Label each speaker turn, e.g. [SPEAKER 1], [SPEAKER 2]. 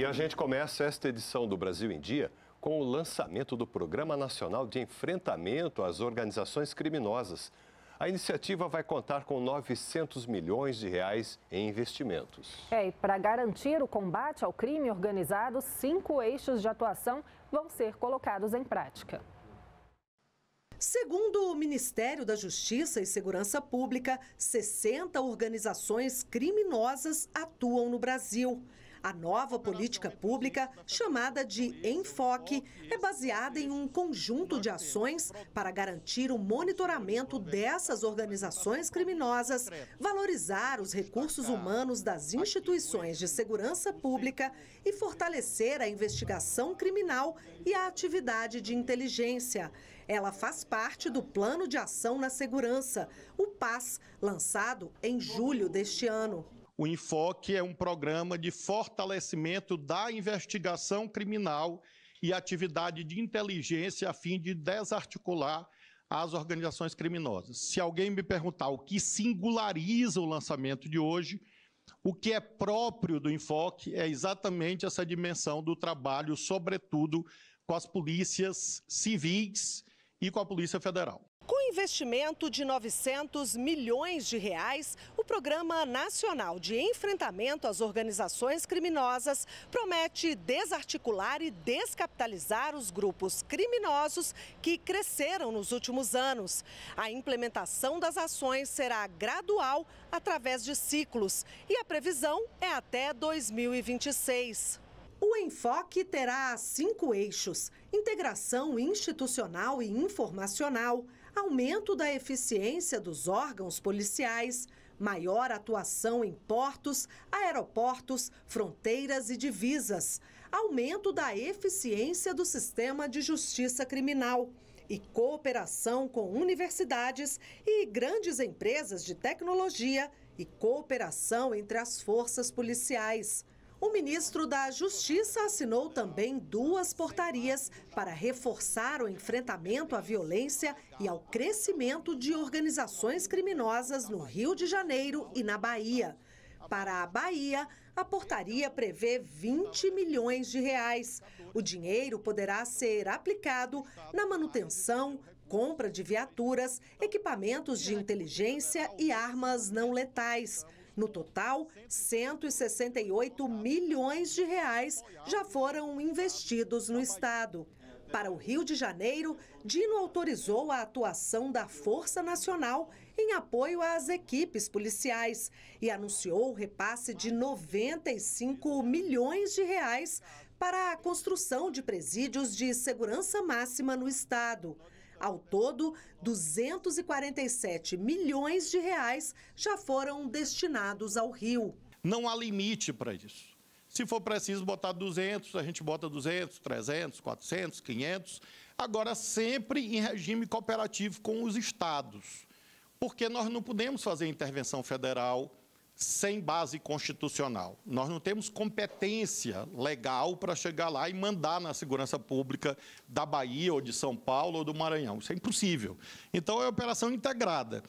[SPEAKER 1] E a gente começa esta edição do Brasil em Dia com o lançamento do Programa Nacional de Enfrentamento às Organizações Criminosas. A iniciativa vai contar com 900 milhões de reais em investimentos.
[SPEAKER 2] É, e para garantir o combate ao crime organizado, cinco eixos de atuação vão ser colocados em prática. Segundo o Ministério da Justiça e Segurança Pública, 60 organizações criminosas atuam no Brasil. A nova política pública, chamada de Enfoque, é baseada em um conjunto de ações para garantir o monitoramento dessas organizações criminosas, valorizar os recursos humanos das instituições de segurança pública e fortalecer a investigação criminal e a atividade de inteligência. Ela faz parte do Plano de Ação na Segurança, o PAS, lançado em julho deste ano.
[SPEAKER 1] O Enfoque é um programa de fortalecimento da investigação criminal e atividade de inteligência a fim de desarticular as organizações criminosas. Se alguém me perguntar o que singulariza o lançamento de hoje, o que é próprio do enfoque é exatamente essa dimensão do trabalho, sobretudo com as polícias civis e com a Polícia Federal
[SPEAKER 2] investimento de 900 milhões de reais, o Programa Nacional de Enfrentamento às Organizações Criminosas promete desarticular e descapitalizar os grupos criminosos que cresceram nos últimos anos. A implementação das ações será gradual através de ciclos e a previsão é até 2026. O enfoque terá cinco eixos: integração institucional e informacional, aumento da eficiência dos órgãos policiais, maior atuação em portos, aeroportos, fronteiras e divisas, aumento da eficiência do sistema de justiça criminal e cooperação com universidades e grandes empresas de tecnologia e cooperação entre as forças policiais. O ministro da Justiça assinou também duas portarias para reforçar o enfrentamento à violência e ao crescimento de organizações criminosas no Rio de Janeiro e na Bahia. Para a Bahia, a portaria prevê 20 milhões de reais. O dinheiro poderá ser aplicado na manutenção, compra de viaturas, equipamentos de inteligência e armas não letais. No total, 168 milhões de reais já foram investidos no estado. Para o Rio de Janeiro, Dino autorizou a atuação da Força Nacional em apoio às equipes policiais e anunciou o repasse de 95 milhões de reais para a construção de presídios de segurança máxima no estado. Ao todo, 247 milhões de reais já foram destinados ao rio.
[SPEAKER 1] Não há limite para isso. Se for preciso botar 200, a gente bota 200, 300, 400, 500. Agora, sempre em regime cooperativo com os estados, porque nós não podemos fazer intervenção federal sem base constitucional. Nós não temos competência legal para chegar lá e mandar na segurança pública da Bahia ou de São Paulo ou do Maranhão. Isso é impossível. Então é operação integrada.